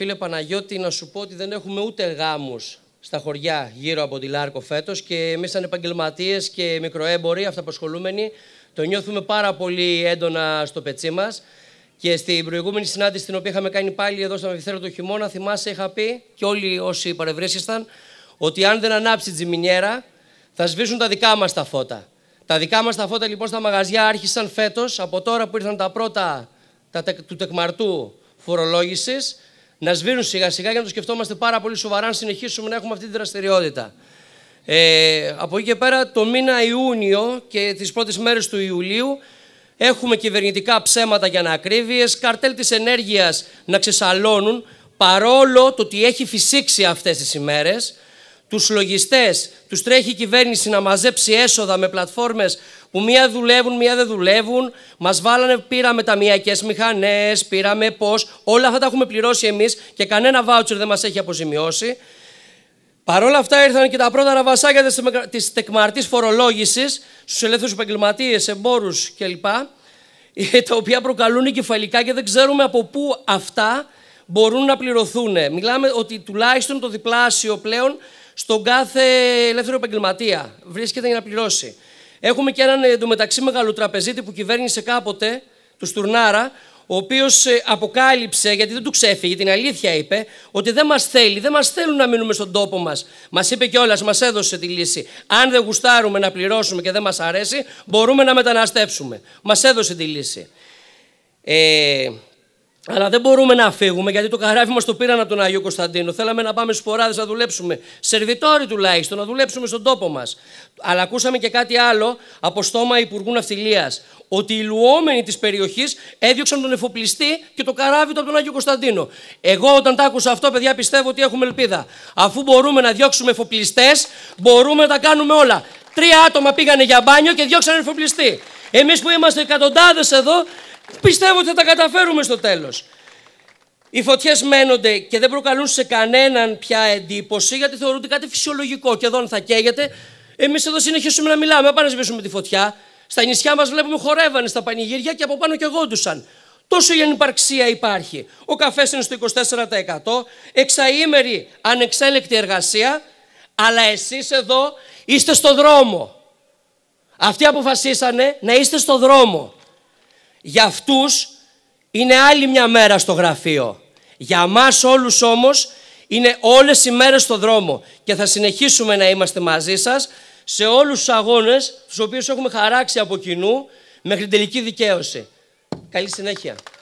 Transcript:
Φίλε Παναγιώτη, να σου πω ότι δεν έχουμε ούτε γάμους στα χωριά γύρω από τη Λάρκο φέτος. και εμείς σαν επαγγελματίες και μικροέμποροι, αυταπασχολούμενοι, το νιώθουμε πάρα πολύ έντονα στο πετσί μας. Και στην προηγούμενη συνάντηση την οποία είχαμε κάνει πάλι εδώ στον Αμφιθέατρο το χειμώνα, θυμάσαι, είχα πει και όλοι όσοι παρευρέσισταν ότι αν δεν ανάψει τζιμινιέρα θα σβήσουν τα δικά μας τα φώτα. Τα δικά μας τα φώτα λοιπόν στα μαγαζιά άρχισαν φέτος, από τώρα που ήρθαν τα πρώτα τα, του τεκμαρτού φορολόγησης, να σβήνουν σιγά σιγά για να το σκεφτόμαστε πάρα πολύ σοβαρά αν συνεχίσουμε να έχουμε αυτή τη δραστηριότητα. Ε, από εκεί και πέρα το μήνα Ιούνιο και τις πρώτες μέρες του Ιουλίου έχουμε κυβερνητικά ψέματα για να ακρίβειες καρτέλ της ενέργειας να ξεσαλώνουν παρόλο το ότι έχει φυσήξει αυτές τις ημέρες τους λογιστές, τους τρέχει η κυβέρνηση να μαζέψει έσοδα με πλατφόρμες που μία δουλεύουν, μία δεν δουλεύουν, μας βάλανε, πήραμε ταμιακές μηχανές, πήραμε πώς, όλα αυτά τα έχουμε πληρώσει εμείς και κανένα βάουτσερ δεν μας έχει αποζημιώσει. Παρ' όλα αυτά ήρθαν και τα πρώτα ραβασάκια της τεκμαρτής φορολόγησης στους ελεύθερους επαγγελματίες, εμπόρους κλπ. Ε, τα οποία προκαλούν κεφαλικά και δεν ξέρουμε από πού αυτά μπορούν να πληρωθούν. Μιλάμε ότι τουλάχιστον το διπλάσιο πλέον στον κάθε ελεύθερο επαγγελματία. Βρίσκεται για να πληρώσει. Έχουμε και έναν ε, εντωμεταξύ μεγαλοτραπεζίτη που κυβέρνησε κάποτε, του Στουρνάρα, ο οποίος ε, αποκάλυψε, γιατί δεν του ξέφυγε, την αλήθεια είπε, ότι δεν μας θέλει, δεν μας θέλουν να μείνουμε στον τόπο μας. Μας είπε κιόλας, μας έδωσε τη λύση. Αν δεν γουστάρουμε να πληρώσουμε και δεν μας αρέσει, μπορούμε να μεταναστεύσουμε. Μας έδωσε τη λύση. Ε, αλλά δεν μπορούμε να φύγουμε γιατί το καράβι μας το πήραν από τον Αγίο Κωνσταντίνο. Θέλαμε να πάμε στου φοράδες να δουλέψουμε. Σερβιτόροι τουλάχιστον, να δουλέψουμε στον τόπο μας. Αλλά ακούσαμε και κάτι άλλο από στόμα Υπουργού Ναυτιλίας. Ότι οι λουόμενοι της περιοχής έδιωξαν τον εφοπλιστή και το καράβι του από τον Άγιο Κωνσταντίνο. Εγώ όταν τα άκουσα αυτό, παιδιά, πιστεύω ότι έχουμε ελπίδα. Αφού μπορούμε να διώξουμε εφοπλιστές, μπορούμε να τα κάνουμε όλα. Τρία άτομα πήγανε για μπάνιο και διώξαν εφοπλιστή. Εμείς που είμαστε εκατοντάδες εδώ, πιστεύω ότι θα τα καταφέρουμε στο τέλος. Οι φωτιές μένονται και δεν προκαλούν σε κανέναν πια εντύπωση γιατί θεωρούνται κάτι φυσιολογικό και εδώ θα καίγεται. Εμείς εδώ συνεχίσουμε να μιλάμε. Πάμε να σβήσουμε τη φωτιά. Στα νησιά μας βλέπουμε χορεύανε στα πανηγύρια και από πάνω και γόντουσαν. Τόσο η ανυπαρξία υπάρχει. Ο καφές είναι στο 24%, εξαήμερη ανεξέλεκτη εργασία, αλλά εσείς εδώ είστε στο δρόμο. Αυτοί αποφασίσανε να είστε στο δρόμο. Για αυτούς είναι άλλη μια μέρα στο γραφείο. Για μας όλους όμως είναι όλες οι μέρες στο δρόμο. Και θα συνεχίσουμε να είμαστε μαζί σας σε όλους τους αγώνες τους οποίους έχουμε χαράξει από κοινού μέχρι την τελική δικαίωση. Καλή συνέχεια.